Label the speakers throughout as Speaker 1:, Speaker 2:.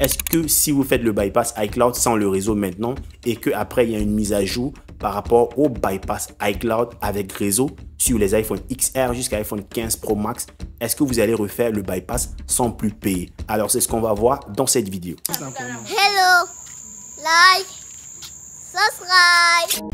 Speaker 1: Est-ce que si vous faites le bypass iCloud sans le réseau maintenant et qu'après il y a une mise à jour par rapport au bypass iCloud avec réseau sur les iPhone XR jusqu'à iPhone 15 Pro Max, est-ce que vous allez refaire le bypass sans plus payer Alors c'est ce qu'on va voir dans cette vidéo. Hello, like,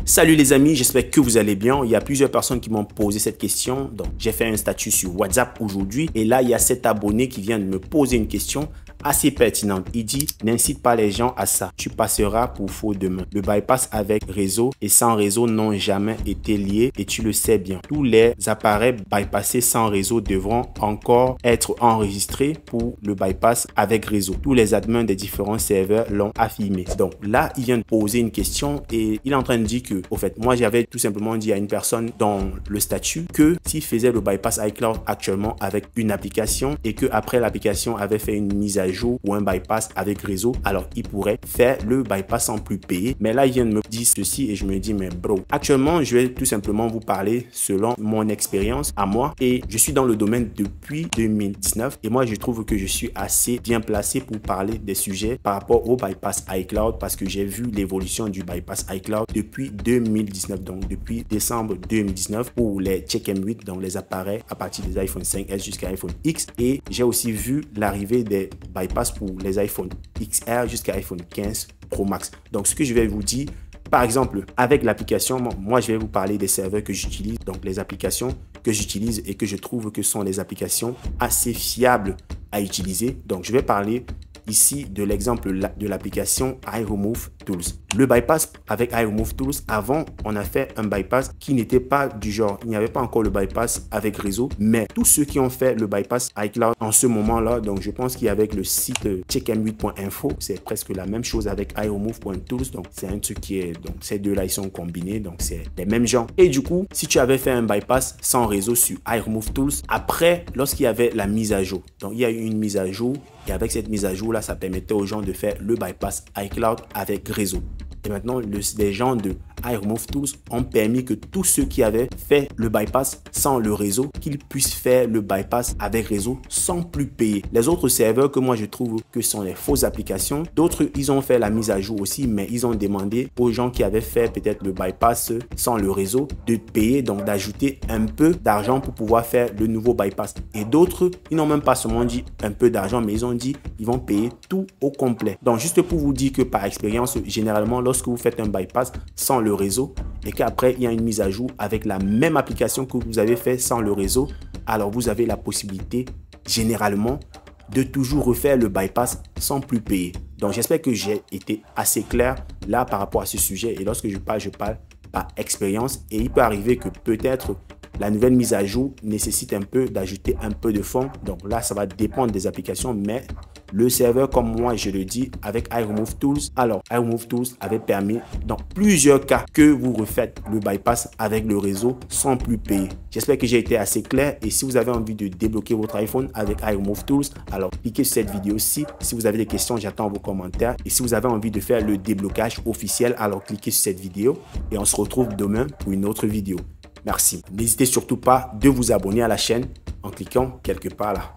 Speaker 1: Salut les amis, j'espère que vous allez bien. Il y a plusieurs personnes qui m'ont posé cette question. Donc j'ai fait un statut sur WhatsApp aujourd'hui et là il y a cet abonné qui vient de me poser une question assez pertinente. Il dit n'incite pas les gens à ça. Tu passeras pour faux demain. Le bypass avec réseau et sans réseau n'ont jamais été liés et tu le sais bien. Tous les appareils bypassés sans réseau devront encore être enregistrés pour le bypass avec réseau. Tous les admins des différents serveurs l'ont affirmé. Donc là, il vient de poser une question et il est en train de dire que, au fait, moi j'avais tout simplement dit à une personne dans le statut que s'il faisait le bypass iCloud actuellement avec une application et que après l'application avait fait une mise à jour ou un bypass avec réseau, alors il pourrait faire le bypass sans plus payer. Mais là, il vient de me dire ceci et je me dis, mais bro, actuellement, je vais tout simplement vous parler selon mon expérience à moi et je suis dans le domaine depuis 2019 et moi, je trouve que je suis assez bien placé pour parler des sujets par rapport au bypass iCloud parce que j'ai vu l'évolution du bypass iCloud depuis 2019, donc depuis décembre 2019 pour les Check M8 dans les appareils à partir des iPhone 5S jusqu'à iPhone X et j'ai aussi vu l'arrivée des bypass pour les iPhone XR jusqu'à iPhone 15 Pro Max. Donc ce que je vais vous dire, par exemple, avec l'application, moi je vais vous parler des serveurs que j'utilise, donc les applications que j'utilise et que je trouve que sont les applications assez fiables à utiliser. Donc je vais parler ici de l'exemple de l'application iRemove le bypass avec iRemove Tools, avant, on a fait un bypass qui n'était pas du genre. Il n'y avait pas encore le bypass avec réseau, mais tous ceux qui ont fait le bypass iCloud en ce moment-là, donc je pense qu'avec le site euh, checkm8.info, c'est presque la même chose avec iRemove.tools. Donc c'est un truc qui est, donc ces deux-là, ils sont combinés, donc c'est les mêmes gens. Et du coup, si tu avais fait un bypass sans réseau sur iRemove Tools, après, lorsqu'il y avait la mise à jour, donc il y a eu une mise à jour, et avec cette mise à jour-là, ça permettait aux gens de faire le bypass iCloud avec réseau. Et maintenant, le, les gens de remove Tools ont permis que tous ceux qui avaient fait le bypass sans le réseau, qu'ils puissent faire le bypass avec réseau sans plus payer. Les autres serveurs que moi je trouve que sont les fausses applications, d'autres ils ont fait la mise à jour aussi, mais ils ont demandé aux gens qui avaient fait peut-être le bypass sans le réseau de payer, donc d'ajouter un peu d'argent pour pouvoir faire le nouveau bypass. Et d'autres, ils n'ont même pas seulement dit un peu d'argent, mais ils ont dit ils vont payer tout au complet. Donc juste pour vous dire que par expérience, généralement lorsque vous faites un bypass sans le réseau et qu'après il y a une mise à jour avec la même application que vous avez fait sans le réseau, alors vous avez la possibilité généralement de toujours refaire le bypass sans plus payer. Donc j'espère que j'ai été assez clair là par rapport à ce sujet et lorsque je parle, je parle par expérience et il peut arriver que peut-être la nouvelle mise à jour nécessite un peu d'ajouter un peu de fond. Donc là, ça va dépendre des applications, mais le serveur, comme moi je le dis, avec iRemove Tools. Alors, iRemove Tools avait permis dans plusieurs cas que vous refaites le bypass avec le réseau sans plus payer. J'espère que j'ai été assez clair et si vous avez envie de débloquer votre iPhone avec iRemove Tools, alors cliquez sur cette vidéo-ci. Si vous avez des questions, j'attends vos commentaires. Et si vous avez envie de faire le déblocage officiel, alors cliquez sur cette vidéo et on se retrouve demain pour une autre vidéo. Merci. N'hésitez surtout pas de vous abonner à la chaîne en cliquant quelque part là.